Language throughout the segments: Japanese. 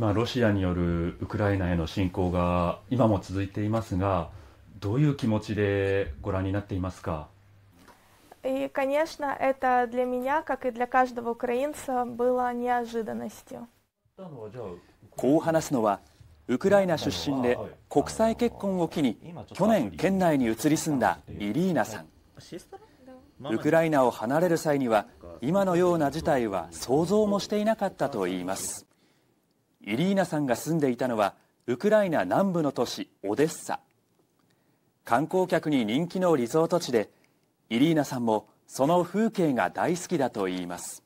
今、ロシアによるウクライナへの侵攻が今も続いていますが、どういう気持ちでご覧になっていますか。И, конечно, это для меня, как и для каждого украинца, было неожиданностью. こう話すのは、ウクライナ出身で国際結婚を機に去年、県内に移り住んだイリーナさん。ウクライナを離れる際には今のような事態は想像もしていなかったといいます。イリーナさんが住んでいたのはウクライナ南部の都市オデッサ観光客に人気のリゾート地でイリーナさんもその風景が大好きだといいます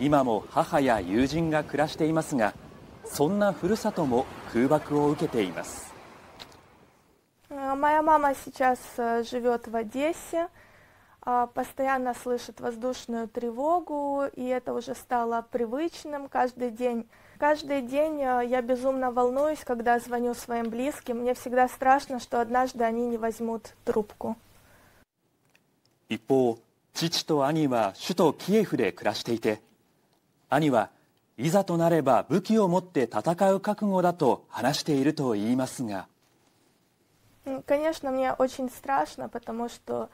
今も母や友人が暮らしていますがそんなふるさとも空爆を受けています Моя мама сейчас живет в Одессе. А, постоянно слышит воздушную тревогу, и это уже стало привычным каждый день. Каждый день а, я безумно волнуюсь, когда звоню своим близким. Мне всегда страшно, что однажды они не возьмут трубку. 一方、父と兄は首都キエフで暮らしていて、兄はいざとなれば武器を持って戦う覚悟だと話していると言いますが。Конечно, мне очень страшно, потому что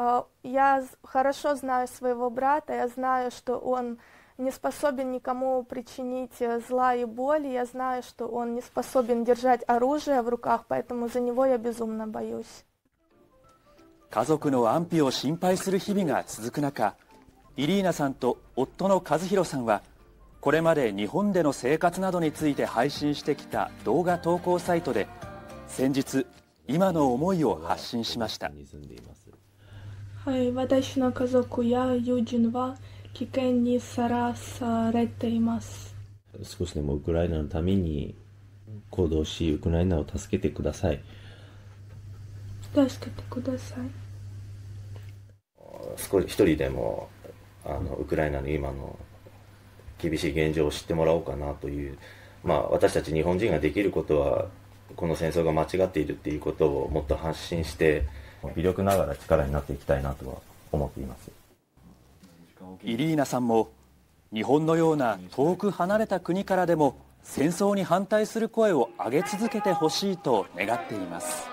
а, я хорошо знаю своего брата, я знаю, что он не способен никому причинить э, зла и боли, я знаю, что он не способен держать оружие в руках, поэтому за него я безумно боюсь. 家族の安否を心配する日々が続く中、イリーナさんと夫の和弘さんは、これまで日本での生活などについて配信してきた動画投稿サイトで、先日、今の思いを発信しました。私の家族や友人は危険にさらされています少しでもウクライナのために行動しウクライナを助けてください助けてください少し一人でもあのウクライナの今の厳しい現状を知ってもらおうかなという、まあ、私たち日本人ができることはこの戦争が間違っているっていうことをもっと発信して微力ながら力になっていきたいなとは思っていますイリーナさんも日本のような遠く離れた国からでも戦争に反対する声を上げ続けてほしいと願っています。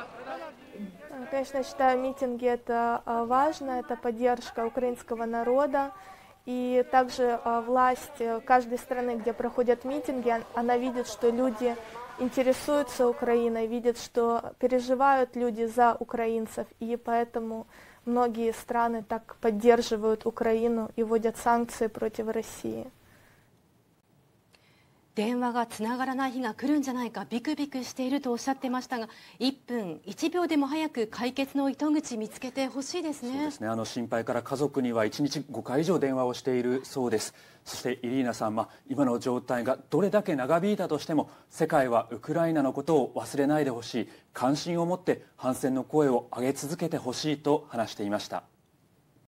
Конечно, считаю, митинги это важно, это поддержка украинского народа. И также власть каждой страны, где проходят митинги, она видит, что люди интересуются Украиной, видят, что переживают люди за украинцев, и поэтому многие страны так поддерживают Украину и вводят санкции против России. 電話がつながらない日が来るんじゃないかビクビクしているとおっしゃってましたが1分1秒でも早く解決の糸口見つけてほしいですねそうですねあの心配から家族には1日5回以上電話をしているそうですそしてイリーナさんは今の状態がどれだけ長引いたとしても世界はウクライナのことを忘れないでほしい関心を持って反戦の声を上げ続けてほしいと話していました。